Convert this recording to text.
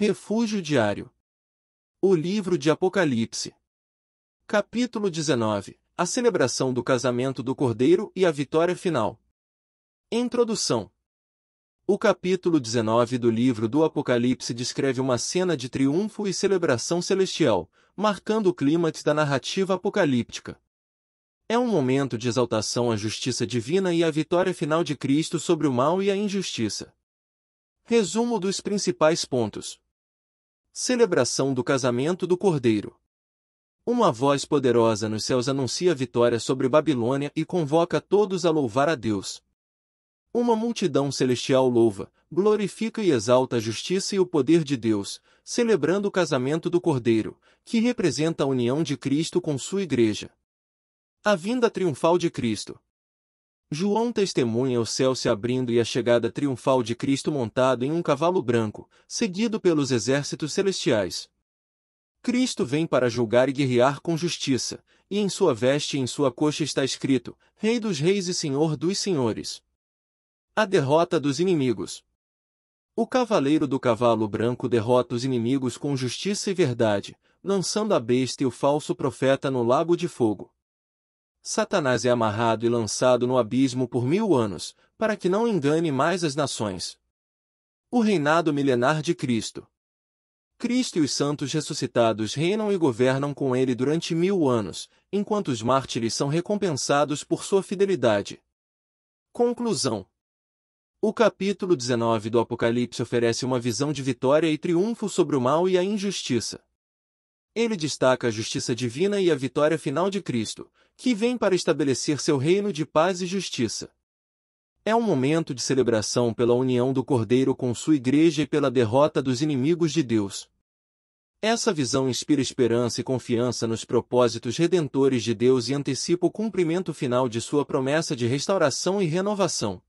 Refúgio diário. O livro de Apocalipse. Capítulo 19. A celebração do casamento do Cordeiro e a vitória final. Introdução. O capítulo 19 do livro do Apocalipse descreve uma cena de triunfo e celebração celestial, marcando o clímax da narrativa apocalíptica. É um momento de exaltação à justiça divina e à vitória final de Cristo sobre o mal e a injustiça. Resumo dos principais pontos. Celebração do casamento do Cordeiro. Uma voz poderosa nos céus anuncia a vitória sobre Babilônia e convoca todos a louvar a Deus. Uma multidão celestial louva, glorifica e exalta a justiça e o poder de Deus, celebrando o casamento do Cordeiro, que representa a união de Cristo com sua Igreja. A vinda triunfal de Cristo, João testemunha o céu se abrindo e a chegada triunfal de Cristo montado em um cavalo branco, seguido pelos exércitos celestiais. Cristo vem para julgar e guerrear com justiça, e em sua veste e em sua coxa está escrito: Rei dos Reis e Senhor dos Senhores. A derrota dos inimigos. O cavaleiro do cavalo branco derrota os inimigos com justiça e verdade, lançando a besta e o falso profeta no lago de fogo. Satanás é amarrado e lançado no abismo por mil anos, para que não engane mais as nações. O reinado milenar de Cristo. Cristo e os santos ressuscitados reinam e governam com ele durante mil anos, enquanto os mártires são recompensados por sua fidelidade. Conclusão O capítulo 19 do Apocalipse oferece uma visão de vitória e triunfo sobre o mal e a injustiça ele destaca a justiça divina e a vitória final de Cristo, que vem para estabelecer seu reino de paz e justiça. É um momento de celebração pela união do Cordeiro com sua igreja e pela derrota dos inimigos de Deus. Essa visão inspira esperança e confiança nos propósitos redentores de Deus e antecipa o cumprimento final de sua promessa de restauração e renovação.